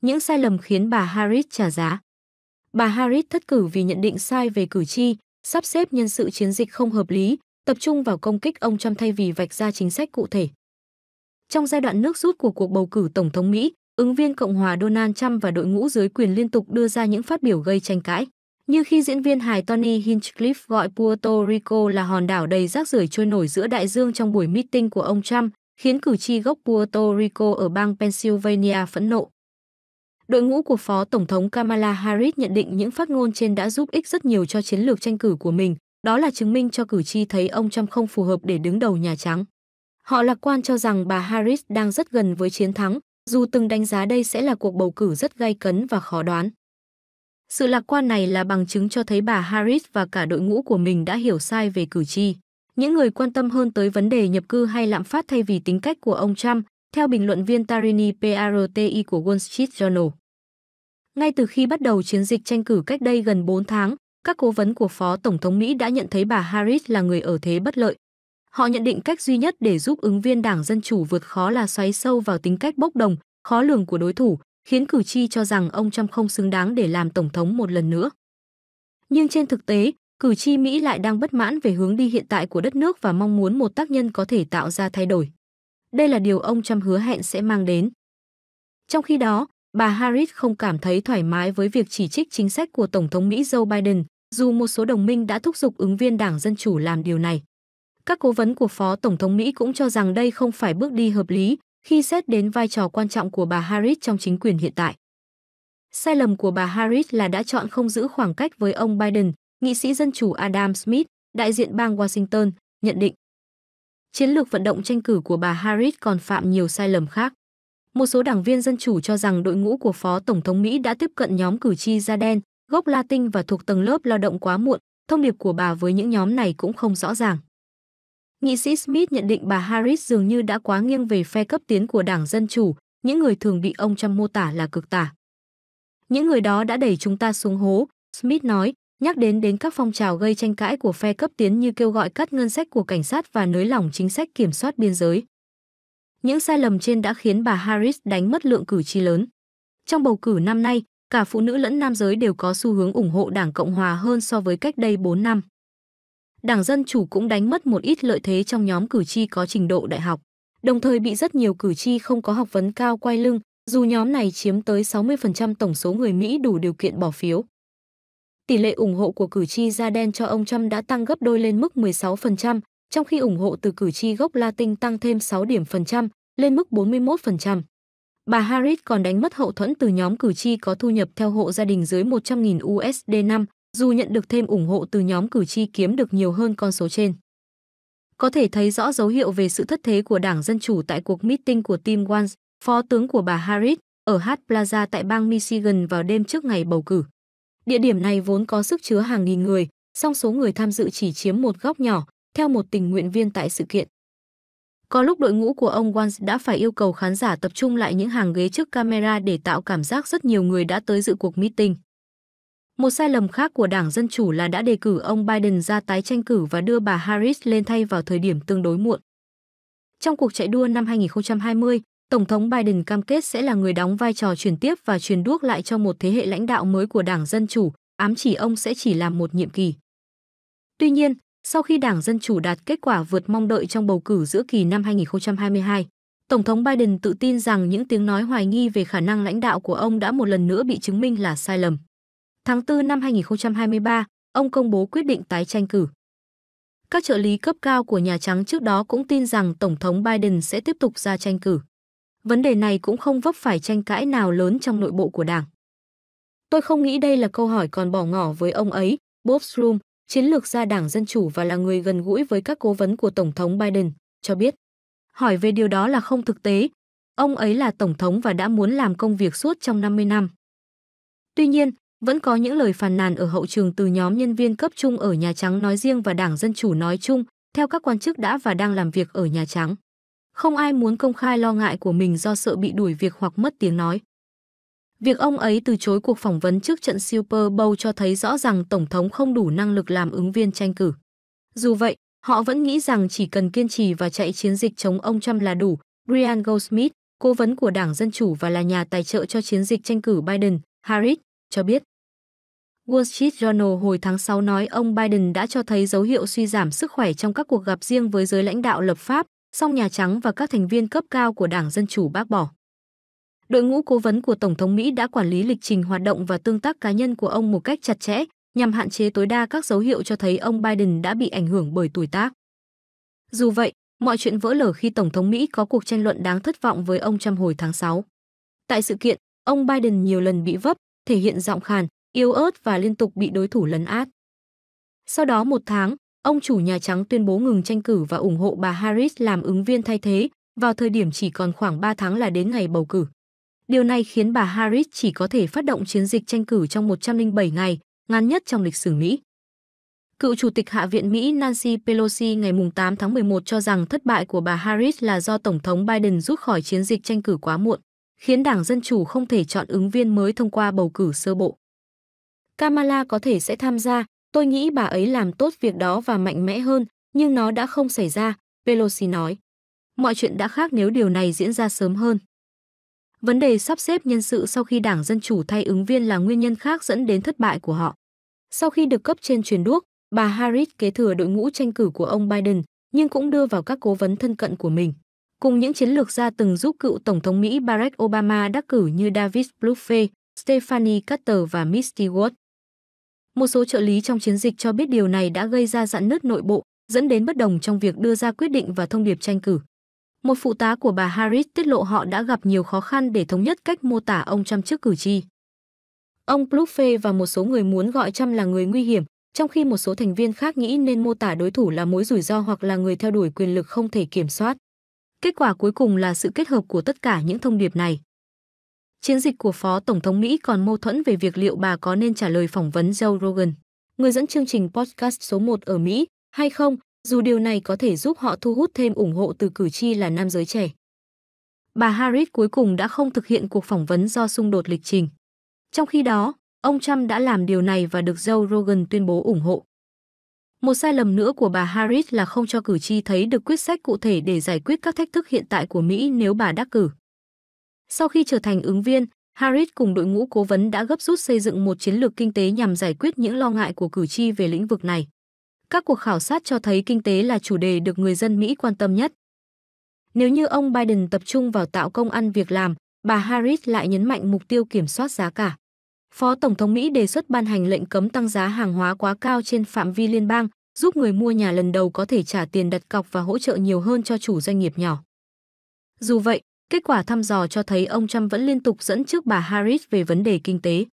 những sai lầm khiến bà Harris trả giá. Bà Harris thất cử vì nhận định sai về cử tri, sắp xếp nhân sự chiến dịch không hợp lý, tập trung vào công kích ông Trump thay vì vạch ra chính sách cụ thể. Trong giai đoạn nước rút của cuộc bầu cử Tổng thống Mỹ, ứng viên Cộng hòa Donald Trump và đội ngũ dưới quyền liên tục đưa ra những phát biểu gây tranh cãi. Như khi diễn viên hài Tony Hinchcliffe gọi Puerto Rico là hòn đảo đầy rác rưởi trôi nổi giữa đại dương trong buổi meeting của ông Trump, khiến cử tri gốc Puerto Rico ở bang Pennsylvania phẫn nộ. Đội ngũ của Phó Tổng thống Kamala Harris nhận định những phát ngôn trên đã giúp ích rất nhiều cho chiến lược tranh cử của mình, đó là chứng minh cho cử tri thấy ông Trump không phù hợp để đứng đầu Nhà Trắng. Họ lạc quan cho rằng bà Harris đang rất gần với chiến thắng, dù từng đánh giá đây sẽ là cuộc bầu cử rất gay cấn và khó đoán. Sự lạc quan này là bằng chứng cho thấy bà Harris và cả đội ngũ của mình đã hiểu sai về cử tri. Những người quan tâm hơn tới vấn đề nhập cư hay lạm phát thay vì tính cách của ông Trump theo bình luận viên Tarini PRTI của Wall Street Journal. Ngay từ khi bắt đầu chiến dịch tranh cử cách đây gần 4 tháng, các cố vấn của Phó Tổng thống Mỹ đã nhận thấy bà Harris là người ở thế bất lợi. Họ nhận định cách duy nhất để giúp ứng viên Đảng Dân Chủ vượt khó là xoáy sâu vào tính cách bốc đồng, khó lường của đối thủ, khiến cử tri cho rằng ông Trump không xứng đáng để làm Tổng thống một lần nữa. Nhưng trên thực tế, cử tri Mỹ lại đang bất mãn về hướng đi hiện tại của đất nước và mong muốn một tác nhân có thể tạo ra thay đổi. Đây là điều ông Trump hứa hẹn sẽ mang đến. Trong khi đó, bà Harris không cảm thấy thoải mái với việc chỉ trích chính sách của Tổng thống Mỹ Joe Biden, dù một số đồng minh đã thúc giục ứng viên Đảng Dân Chủ làm điều này. Các cố vấn của Phó Tổng thống Mỹ cũng cho rằng đây không phải bước đi hợp lý khi xét đến vai trò quan trọng của bà Harris trong chính quyền hiện tại. Sai lầm của bà Harris là đã chọn không giữ khoảng cách với ông Biden, nghị sĩ dân chủ Adam Smith, đại diện bang Washington, nhận định chiến lược vận động tranh cử của bà Harris còn phạm nhiều sai lầm khác. Một số đảng viên dân chủ cho rằng đội ngũ của Phó Tổng thống Mỹ đã tiếp cận nhóm cử tri da đen, gốc Latin và thuộc tầng lớp lao động quá muộn, thông điệp của bà với những nhóm này cũng không rõ ràng. Nghị sĩ Smith nhận định bà Harris dường như đã quá nghiêng về phe cấp tiến của đảng Dân Chủ, những người thường bị ông Trump mô tả là cực tả. Những người đó đã đẩy chúng ta xuống hố, Smith nói, Nhắc đến đến các phong trào gây tranh cãi của phe cấp tiến như kêu gọi cắt ngân sách của cảnh sát và nới lỏng chính sách kiểm soát biên giới. Những sai lầm trên đã khiến bà Harris đánh mất lượng cử tri lớn. Trong bầu cử năm nay, cả phụ nữ lẫn nam giới đều có xu hướng ủng hộ Đảng Cộng hòa hơn so với cách đây 4 năm. Đảng Dân chủ cũng đánh mất một ít lợi thế trong nhóm cử tri có trình độ đại học, đồng thời bị rất nhiều cử tri không có học vấn cao quay lưng, dù nhóm này chiếm tới 60% tổng số người Mỹ đủ điều kiện bỏ phiếu tỷ lệ ủng hộ của cử tri da đen cho ông Trump đã tăng gấp đôi lên mức 16%, trong khi ủng hộ từ cử tri gốc Latin tăng thêm 6 điểm phần trăm, lên mức 41%. Bà Harris còn đánh mất hậu thuẫn từ nhóm cử tri có thu nhập theo hộ gia đình dưới 100.000 USD năm, dù nhận được thêm ủng hộ từ nhóm cử tri kiếm được nhiều hơn con số trên. Có thể thấy rõ dấu hiệu về sự thất thế của Đảng Dân Chủ tại cuộc meeting của Tim Walz, phó tướng của bà Harris, ở Hart Plaza tại bang Michigan vào đêm trước ngày bầu cử. Địa điểm này vốn có sức chứa hàng nghìn người, song số người tham dự chỉ chiếm một góc nhỏ, theo một tình nguyện viên tại sự kiện. Có lúc đội ngũ của ông Once đã phải yêu cầu khán giả tập trung lại những hàng ghế trước camera để tạo cảm giác rất nhiều người đã tới dự cuộc meeting. Một sai lầm khác của Đảng Dân Chủ là đã đề cử ông Biden ra tái tranh cử và đưa bà Harris lên thay vào thời điểm tương đối muộn. Trong cuộc chạy đua năm 2020, Tổng thống Biden cam kết sẽ là người đóng vai trò truyền tiếp và truyền đuốc lại cho một thế hệ lãnh đạo mới của Đảng Dân Chủ, ám chỉ ông sẽ chỉ làm một nhiệm kỳ. Tuy nhiên, sau khi Đảng Dân Chủ đạt kết quả vượt mong đợi trong bầu cử giữa kỳ năm 2022, Tổng thống Biden tự tin rằng những tiếng nói hoài nghi về khả năng lãnh đạo của ông đã một lần nữa bị chứng minh là sai lầm. Tháng 4 năm 2023, ông công bố quyết định tái tranh cử. Các trợ lý cấp cao của Nhà Trắng trước đó cũng tin rằng Tổng thống Biden sẽ tiếp tục ra tranh cử vấn đề này cũng không vấp phải tranh cãi nào lớn trong nội bộ của Đảng. Tôi không nghĩ đây là câu hỏi còn bỏ ngỏ với ông ấy, Bob Shrum, chiến lược gia Đảng Dân Chủ và là người gần gũi với các cố vấn của Tổng thống Biden, cho biết. Hỏi về điều đó là không thực tế. Ông ấy là Tổng thống và đã muốn làm công việc suốt trong 50 năm. Tuy nhiên, vẫn có những lời phàn nàn ở hậu trường từ nhóm nhân viên cấp trung ở Nhà Trắng nói riêng và Đảng Dân Chủ nói chung, theo các quan chức đã và đang làm việc ở Nhà Trắng. Không ai muốn công khai lo ngại của mình do sợ bị đuổi việc hoặc mất tiếng nói. Việc ông ấy từ chối cuộc phỏng vấn trước trận Super Bowl cho thấy rõ rằng Tổng thống không đủ năng lực làm ứng viên tranh cử. Dù vậy, họ vẫn nghĩ rằng chỉ cần kiên trì và chạy chiến dịch chống ông Trump là đủ. Brian Goldsmith, cố vấn của Đảng Dân Chủ và là nhà tài trợ cho chiến dịch tranh cử Biden, Harris, cho biết. Wall Street Journal hồi tháng 6 nói ông Biden đã cho thấy dấu hiệu suy giảm sức khỏe trong các cuộc gặp riêng với giới lãnh đạo lập pháp, song Nhà Trắng và các thành viên cấp cao của Đảng Dân Chủ bác bỏ. Đội ngũ cố vấn của Tổng thống Mỹ đã quản lý lịch trình hoạt động và tương tác cá nhân của ông một cách chặt chẽ nhằm hạn chế tối đa các dấu hiệu cho thấy ông Biden đã bị ảnh hưởng bởi tuổi tác. Dù vậy, mọi chuyện vỡ lở khi Tổng thống Mỹ có cuộc tranh luận đáng thất vọng với ông Trump hồi tháng 6. Tại sự kiện, ông Biden nhiều lần bị vấp, thể hiện giọng khàn, yếu ớt và liên tục bị đối thủ lấn át. Sau đó một tháng, ông chủ Nhà Trắng tuyên bố ngừng tranh cử và ủng hộ bà Harris làm ứng viên thay thế vào thời điểm chỉ còn khoảng 3 tháng là đến ngày bầu cử. Điều này khiến bà Harris chỉ có thể phát động chiến dịch tranh cử trong 107 ngày, ngắn nhất trong lịch sử Mỹ. Cựu Chủ tịch Hạ viện Mỹ Nancy Pelosi ngày 8 tháng 11 cho rằng thất bại của bà Harris là do Tổng thống Biden rút khỏi chiến dịch tranh cử quá muộn, khiến Đảng Dân Chủ không thể chọn ứng viên mới thông qua bầu cử sơ bộ. Kamala có thể sẽ tham gia, Tôi nghĩ bà ấy làm tốt việc đó và mạnh mẽ hơn, nhưng nó đã không xảy ra, Pelosi nói. Mọi chuyện đã khác nếu điều này diễn ra sớm hơn. Vấn đề sắp xếp nhân sự sau khi Đảng Dân Chủ thay ứng viên là nguyên nhân khác dẫn đến thất bại của họ. Sau khi được cấp trên truyền đuốc, bà Harris kế thừa đội ngũ tranh cử của ông Biden, nhưng cũng đưa vào các cố vấn thân cận của mình. Cùng những chiến lược gia từng giúp cựu Tổng thống Mỹ Barack Obama đắc cử như David Bluffet, Stephanie Carter và Misty Ward. Một số trợ lý trong chiến dịch cho biết điều này đã gây ra dạn nứt nội bộ, dẫn đến bất đồng trong việc đưa ra quyết định và thông điệp tranh cử. Một phụ tá của bà Harris tiết lộ họ đã gặp nhiều khó khăn để thống nhất cách mô tả ông Trump trước cử tri. Ông Bluffet và một số người muốn gọi Trump là người nguy hiểm, trong khi một số thành viên khác nghĩ nên mô tả đối thủ là mối rủi ro hoặc là người theo đuổi quyền lực không thể kiểm soát. Kết quả cuối cùng là sự kết hợp của tất cả những thông điệp này. Chiến dịch của Phó Tổng thống Mỹ còn mâu thuẫn về việc liệu bà có nên trả lời phỏng vấn Joe Rogan, người dẫn chương trình podcast số 1 ở Mỹ, hay không, dù điều này có thể giúp họ thu hút thêm ủng hộ từ cử tri là nam giới trẻ. Bà Harris cuối cùng đã không thực hiện cuộc phỏng vấn do xung đột lịch trình. Trong khi đó, ông Trump đã làm điều này và được Joe Rogan tuyên bố ủng hộ. Một sai lầm nữa của bà Harris là không cho cử tri thấy được quyết sách cụ thể để giải quyết các thách thức hiện tại của Mỹ nếu bà đắc cử. Sau khi trở thành ứng viên, Harris cùng đội ngũ cố vấn đã gấp rút xây dựng một chiến lược kinh tế nhằm giải quyết những lo ngại của cử tri về lĩnh vực này. Các cuộc khảo sát cho thấy kinh tế là chủ đề được người dân Mỹ quan tâm nhất. Nếu như ông Biden tập trung vào tạo công ăn việc làm, bà Harris lại nhấn mạnh mục tiêu kiểm soát giá cả. Phó Tổng thống Mỹ đề xuất ban hành lệnh cấm tăng giá hàng hóa quá cao trên phạm vi liên bang, giúp người mua nhà lần đầu có thể trả tiền đặt cọc và hỗ trợ nhiều hơn cho chủ doanh nghiệp nhỏ. Dù vậy, Kết quả thăm dò cho thấy ông Trump vẫn liên tục dẫn trước bà Harris về vấn đề kinh tế.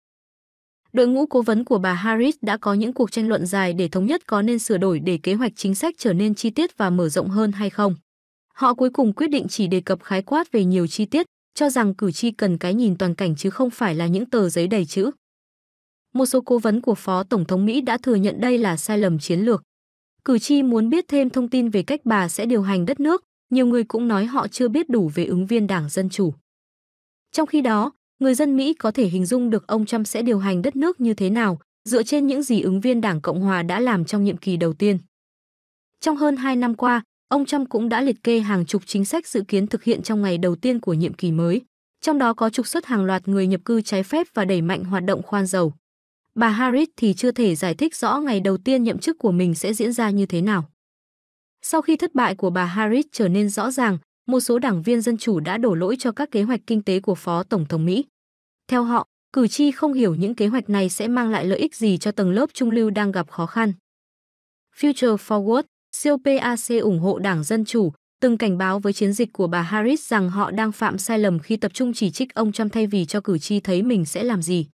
Đội ngũ cố vấn của bà Harris đã có những cuộc tranh luận dài để thống nhất có nên sửa đổi để kế hoạch chính sách trở nên chi tiết và mở rộng hơn hay không. Họ cuối cùng quyết định chỉ đề cập khái quát về nhiều chi tiết, cho rằng cử tri cần cái nhìn toàn cảnh chứ không phải là những tờ giấy đầy chữ. Một số cố vấn của Phó Tổng thống Mỹ đã thừa nhận đây là sai lầm chiến lược. Cử tri muốn biết thêm thông tin về cách bà sẽ điều hành đất nước, nhiều người cũng nói họ chưa biết đủ về ứng viên Đảng Dân Chủ. Trong khi đó, người dân Mỹ có thể hình dung được ông Trump sẽ điều hành đất nước như thế nào dựa trên những gì ứng viên Đảng Cộng Hòa đã làm trong nhiệm kỳ đầu tiên. Trong hơn 2 năm qua, ông Trump cũng đã liệt kê hàng chục chính sách dự kiến thực hiện trong ngày đầu tiên của nhiệm kỳ mới, trong đó có trục xuất hàng loạt người nhập cư trái phép và đẩy mạnh hoạt động khoan dầu. Bà Harris thì chưa thể giải thích rõ ngày đầu tiên nhậm chức của mình sẽ diễn ra như thế nào. Sau khi thất bại của bà Harris trở nên rõ ràng, một số đảng viên dân chủ đã đổ lỗi cho các kế hoạch kinh tế của Phó Tổng thống Mỹ. Theo họ, cử tri không hiểu những kế hoạch này sẽ mang lại lợi ích gì cho tầng lớp trung lưu đang gặp khó khăn. Future Forward, COPAC ủng hộ Đảng Dân Chủ, từng cảnh báo với chiến dịch của bà Harris rằng họ đang phạm sai lầm khi tập trung chỉ trích ông Trump thay vì cho cử tri thấy mình sẽ làm gì.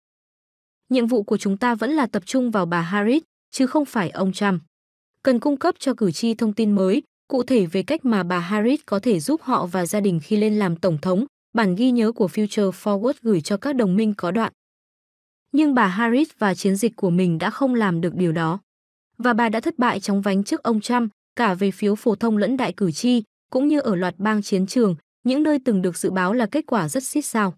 Nhiệm vụ của chúng ta vẫn là tập trung vào bà Harris, chứ không phải ông Trump cần cung cấp cho cử tri thông tin mới, cụ thể về cách mà bà Harris có thể giúp họ và gia đình khi lên làm tổng thống, bản ghi nhớ của Future Forward gửi cho các đồng minh có đoạn. Nhưng bà Harris và chiến dịch của mình đã không làm được điều đó. Và bà đã thất bại trong vánh trước ông Trump, cả về phiếu phổ thông lẫn đại cử tri, cũng như ở loạt bang chiến trường, những nơi từng được dự báo là kết quả rất xít sao.